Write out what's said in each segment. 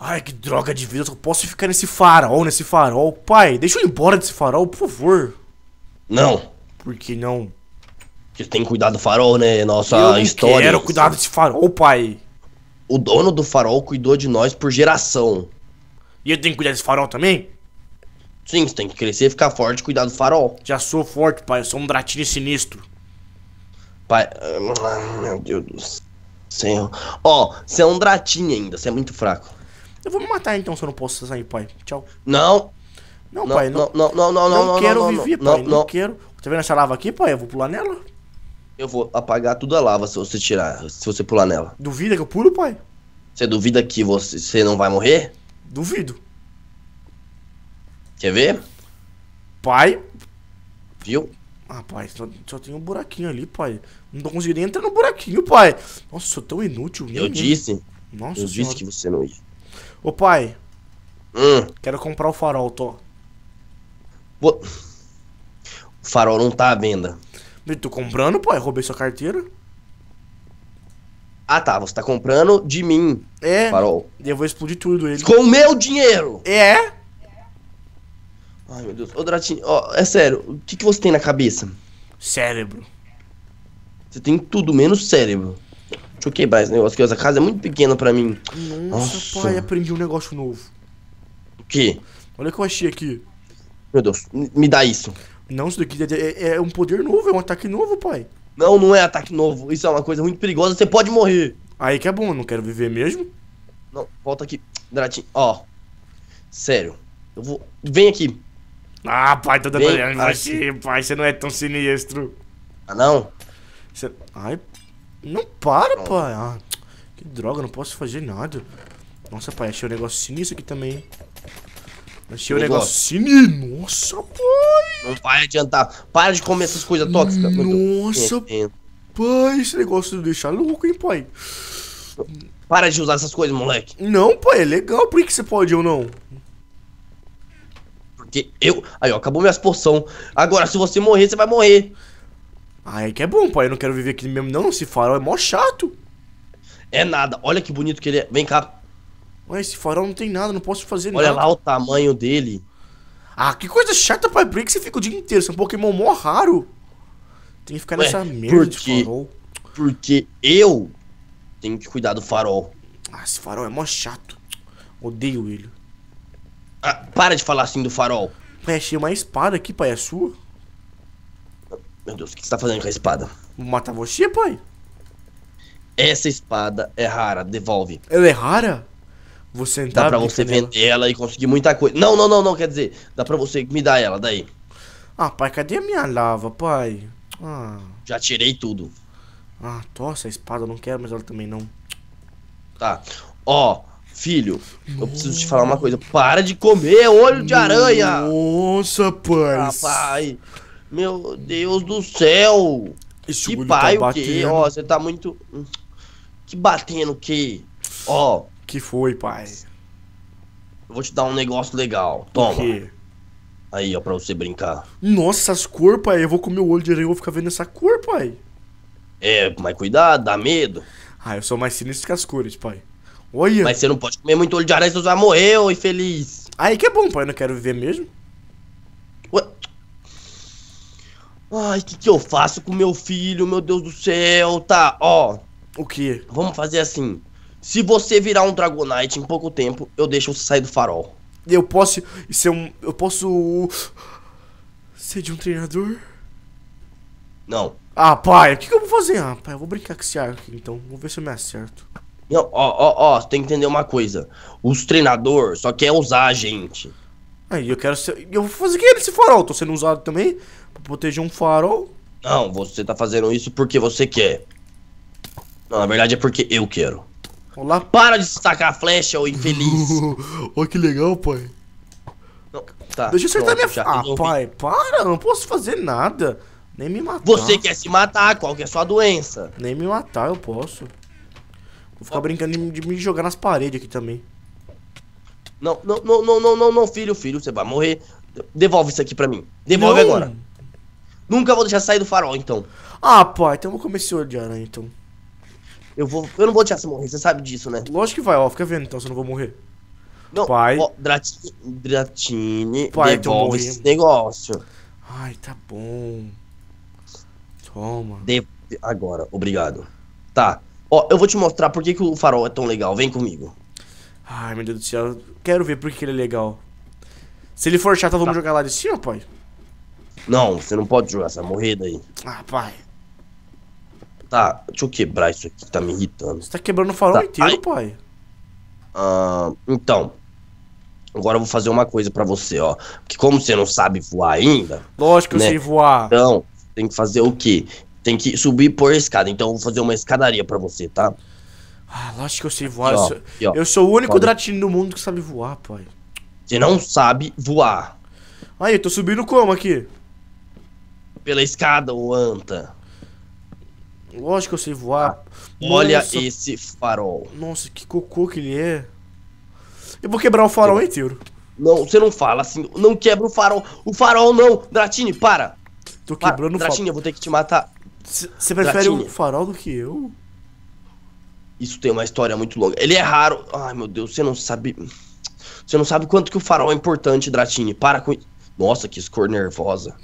Ai, que droga de vida, eu só posso ficar nesse farol, nesse farol. Pai, deixa eu ir embora desse farol, por favor. Não. Por que não? Você tem que cuidar do farol, né? Nossa eu não história. quero cuidar desse farol, pai. O dono do farol cuidou de nós por geração. E eu tenho que cuidar desse farol também? Sim, você tem que crescer, ficar forte e cuidar do farol. Já sou forte, pai. Eu sou um dratinho sinistro. Pai. Ah, meu Deus do céu. Ó, você é um dratinho ainda, você é muito fraco. Eu vou me matar então se eu não posso sair, pai. Tchau. Não. Não, não pai. Não, não, não, não, não. Não quero não, viver, pai. Não, quero. Tá vendo essa lava aqui, pai? Eu vou pular nela. Eu vou apagar tudo a lava se você tirar, se você pular nela. Duvida que eu pulo, pai? Você duvida que você, você não vai morrer? Duvido. Quer ver? Pai. Viu? Ah, pai, só, só, tem um buraquinho ali, pai. Não tô conseguindo entrar no buraquinho, pai. Nossa, sou tão inútil. Eu disse. Nossa, eu senhora. disse que você não ia. Ô pai, hum. quero comprar o farol, tô. O farol não tá à venda. Eu tô comprando, pai? Roubei sua carteira. Ah tá, você tá comprando de mim. É. Farol. E eu vou explodir tudo ele. Com o meu dinheiro! É? Ai meu Deus. Ô Dratinho, ó, é sério, o que, que você tem na cabeça? Cérebro. Você tem tudo menos cérebro. Choquei mais negócio, que essa casa é muito pequena pra mim. Nossa, Nossa. pai, aprendi um negócio novo. O quê? Olha o que eu achei aqui. Meu Deus, me dá isso. Não, isso daqui é, é, é um poder novo, é um ataque novo, pai. Não, não é ataque novo. Isso é uma coisa muito perigosa, você pode morrer. Aí que é bom, não quero viver mesmo. Não, volta aqui. Dratinho, ó. Sério. Eu vou. Vem aqui. Ah, pai, tô dando olhando pai. Você não é tão sinistro. Ah, não? Você... Ai, não para, Pronto. pai. Ah, que droga, não posso fazer nada. Nossa, pai, achei um negócio sinistro aqui também. Achei um negócio sinistro. Nossa, pai. Não vai adiantar. Para de comer essas coisas tóxicas. Nossa, pai. Esse negócio de deixar louco, hein, pai. Para de usar essas coisas, moleque. Não, pai, é legal. Por que você pode ou não? Porque eu... Aí, ó, acabou minhas porção. Agora, se você morrer, você vai morrer é que é bom, pai. Eu não quero viver aqui mesmo, não. Esse farol é mó chato. É nada. Olha que bonito que ele é. Vem cá. Olha, esse farol não tem nada, não posso fazer Olha nada. Olha lá o tamanho dele. Ah, que coisa chata, pai. Por que você fica o dia inteiro? Você é um Pokémon mó raro. Tem que ficar Ué, nessa merda porque, de farol. Porque eu tenho que cuidar do farol. Ah, esse farol é mó chato. Odeio ele. Ah, para de falar assim do farol. Pai, achei uma espada aqui, pai. É sua? Meu Deus, o que você tá fazendo com a espada? Vou matar você, pai. Essa espada é rara, devolve. Ela é rara? Vou sentar Dá pra você vender ela. e conseguir muita coisa. Não, não, não, não, quer dizer, dá pra você me dar ela, daí. Ah, pai, cadê a minha lava, pai? Ah. Já tirei tudo. Ah, nossa, a espada eu não quero, mas ela também não. Tá. Ó, filho, eu preciso te falar uma coisa. Para de comer olho de aranha! Nossa, pai. Ah, pai. Meu Deus do céu! Esse que tá pai tá o quê? Ó, você tá muito. Hum, que batendo o quê? Ó. Que foi, pai? Eu vou te dar um negócio legal. Toma. Aí, ó, pra você brincar. Nossa, as cor, pai. Eu vou comer o olho de aranha e vou ficar vendo essa cor, pai. É, mas cuidado, dá medo. Ah, eu sou mais sinistro que as cores, pai. Olha. Mas você não pode comer muito olho de aranha, senão você vai morrer, ô infeliz. Aí que é bom, pai. Eu não quero viver mesmo. Ai, o que, que eu faço com meu filho, meu Deus do céu? Tá, ó. O que? Vamos fazer assim. Se você virar um Dragonite em pouco tempo, eu deixo você sair do farol. Eu posso ser um. Eu posso. ser de um treinador? Não. Ah, pai, o que, que, eu vou fazer? Ah, pai, eu vou brincar com esse arco então. Vou ver se eu me acerto. Não, ó, ó, ó, você tem que entender uma coisa. Os treinadores só quer usar a gente. Aí eu quero ser. Eu vou fazer que ele se farol, tô sendo usado também. Pra proteger um farol? Não, você tá fazendo isso porque você quer. Não, na verdade é porque eu quero. Olá. Para de sacar a flecha, ô infeliz. Olha que legal, pai. Não, tá, Deixa eu acertar minha... Ah, pai, para, não posso fazer nada. Nem me matar. Você quer se matar, qual que é a sua doença? Nem me matar, eu posso. Vou ficar brincando de, me jogar nas paredes aqui também. Não, não, não, não, não, não, filho, filho, você vai morrer. Devolve isso aqui pra mim. Devolve não. agora. Nunca vou deixar sair do farol, então. Ah, pô, então eu vou comer esse odiar, né, então. Eu, vou, eu não vou deixar você morrer, você sabe disso, né? Lógico que vai, ó, fica vendo então, se eu não vou morrer. Não, pai. Ó, Dratini, Dratini pai, devolve esse negócio. Ai, tá bom. Toma. De... Agora, obrigado. Tá. Ó, eu vou te mostrar por que, que o farol é tão legal. Vem comigo. Ai, meu Deus do céu. Quero ver por que, que ele é legal. Se ele for chato, vamos tá. jogar lá de cima, pai. Não, você não pode jogar essa morrida aí. Ah, pai. Tá, deixa eu quebrar isso aqui, tá me irritando. Você tá quebrando o farol tá. inteiro, Ai. pai. Ah, então. Agora eu vou fazer uma coisa pra você, ó. Porque como você não sabe voar ainda. Lógico que né? eu sei voar. Então, tem que fazer o quê? Tem que subir por escada. Então eu vou fazer uma escadaria pra você, tá? Ah, lógico que eu sei voar. Aqui, eu, sou... Aqui, eu, sou... o único dratinho dratini no mundo que sabe voar, pai. Você não sabe voar. Aí, eu tô subindo como aqui? pela escada, o Anta. Lógico que eu sei voar. Olha esse farol. Nossa, que cocô que ele é. Eu vou quebrar o farol inteiro. Não, você não fala assim. Não quebra o farol. O farol não. Dratini, para. Tô quebrando o farol. Dratini, eu vou ter que te matar. Você prefere o farol do que eu? Isso tem uma história muito longa. Ele é raro. Ai, meu Deus, você não sabe... Você não sabe quanto que o farol é importante, Dratini. Para com... Nossa, que cor nervosa.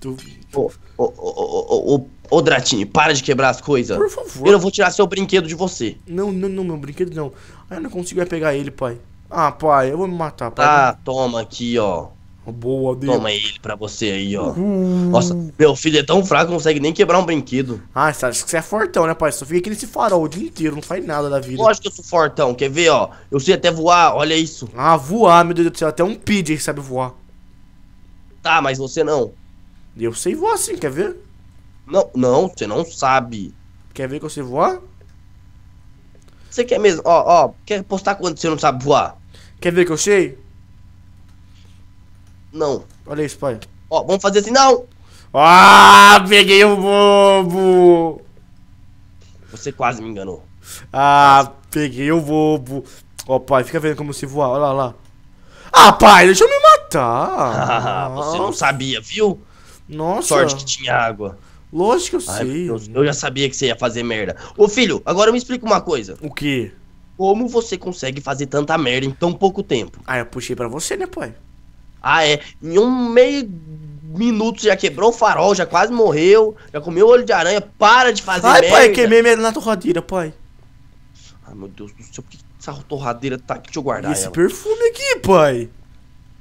tu... Ô, ô, ô, ô, ô, Dratini, para de quebrar as coisas. Por favor. Eu não vou tirar seu brinquedo de você. Não, não, não, meu brinquedo não. Ah, eu não consigo é pegar ele, pai. Ah, pai, eu vou me matar, pai. Ah, toma aqui, ó. Boa, Deus. Toma ele pra você aí, ó. Uhum. Nossa, meu filho é tão fraco que não consegue nem quebrar um brinquedo. Ah, você acha que você é fortão, né, pai? Só fica aqui nesse farol o dia inteiro, não faz nada da vida. Lógico que eu sou fortão, quer ver, ó? Eu sei até voar, olha isso. Ah, voar, meu Deus do céu, até um PJ sabe voar. Tá, mas você não. Eu sei voar sim, quer ver? Não, não, você não sabe. Quer ver que eu sei voar? Você quer mesmo? Ó, ó, quer postar quando você não sabe voar? Quer ver que eu sei? Não. Olha isso, pai. Ó, vamos fazer assim, não! Ah, peguei o bobo! Você quase me enganou. Ah, peguei o bobo. Ó, pai, fica vendo como se voar, olha lá, olha lá. Ah, pai, deixa eu me matar! Ah, você não sabia, viu? Nossa. Sorte que tinha água. Lógico que eu Ai, sei. Deus, eu já sabia que você ia fazer merda. Ô filho, agora me explica uma coisa. O quê? Como você consegue fazer tanta merda em tão pouco tempo? Ah, eu puxei para você, né, pai? Ah, é. Em um meio minuto já quebrou o farol, já quase morreu, já comeu o olho de aranha, para de fazer Ai, merda. Ai, pai, queimei merda na torradeira, pai. Ai, meu Deus do céu, por que essa torradeira tá aqui? Deixa eu guardar e esse ela. perfume aqui, pai.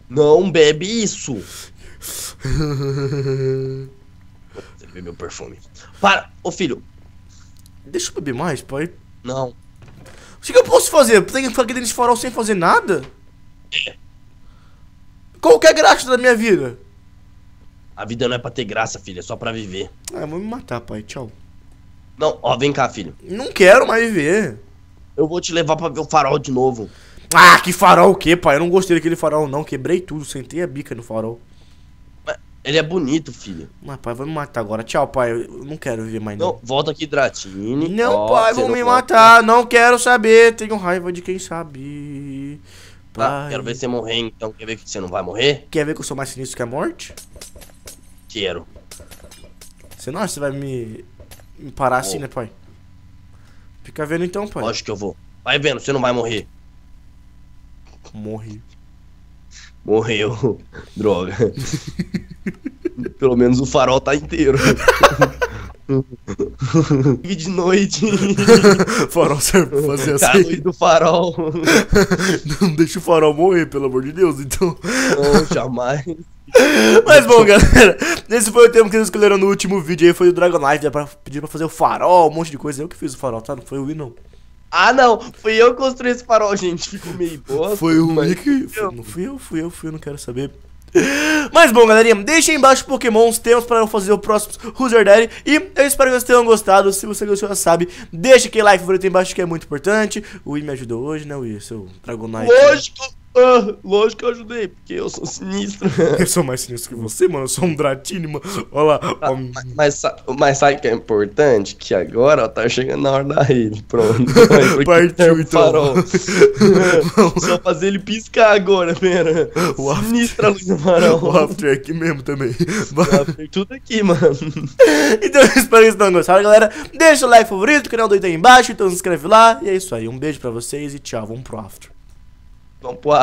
Não bebe isso. Você bebeu meu perfume. Para! Ô filho! Deixa eu beber mais, pai. Não. O que, eu posso fazer? Tem que ficar aqui dentro de farol sem fazer nada? É. Qual que é a graça da minha vida? A vida não é pra ter graça, filho, é só pra viver. Ah, eu vou me matar, pai. Tchau. Não, ó, vem cá, filho. Não quero mais viver. Eu vou te levar pra ver o farol de novo. Ah, que farol o quê, pai? Eu não gostei daquele farol, não. Quebrei tudo, sentei a bica no farol. Ele é bonito, filho. Mas, pai, vai me matar agora. Tchau, pai. Eu não quero viver mais não. não. volta aqui, Dratini. Não, oh, pai, vão me pode... matar. Não quero saber. Tenho raiva de quem sabe. Ah, pai. Ah, quero ver você morrer, então. Quer ver que você não vai morrer? Quer ver que eu sou mais sinistro que a morte? Quero. Você não acha que você vai me, me parar assim, né, pai? Fica vendo então, pai. Lógico que eu vou. Vai vendo, você não vai morrer. Morri. Morreu. Droga. Pelo menos o farol tá inteiro. e de noite. farol serve pra fazer tá assim. Tá do farol. Não deixa o farol morrer, pelo amor de Deus, então. Não, jamais. Mas bom, galera, esse foi o tema que eles escolheram no último vídeo aí, foi o Dragon Knight, pra pedir pra fazer o farol, um monte de coisa. Eu que fiz o farol, tá? Não foi o Wii, não. Ah, não, fui eu que construí esse farol, gente. Ficou meio bosta. Foi o mas... Que... não fui eu, fui eu, fui eu, não quero saber. Mas bom, galerinha, aí embaixo Pokémons, temos para fazer o próximo Hooser Daddy E eu espero que vocês tenham gostado. Se você gostou, já sabe, deixa aquele like favorito embaixo que é muito importante. O Wii me ajudou hoje, né, Wii? Seu Dragonite. Né? Hoje, ah, lógico que eu ajudei, porque eu sou sinistro. eu sou mais sinistro que você, mano. Eu sou um Dratini, mano. Olha lá. Ah, mas, mas, mas, sabe o que é importante? Que agora ó, tá chegando na hora da rede. Pronto. Partiu, então. Só fazer ele piscar agora, pera. O after, Sinistra Luiz Amaral. O after é aqui mesmo também. after, é tudo aqui, mano. então, eu espero que vocês tenham gostado, galera. Deixa o like favorito, o canal do aí embaixo. Então se inscreve lá. E é isso aí. Um beijo pra vocês e tchau. Vamos pro after. Vamos pro after.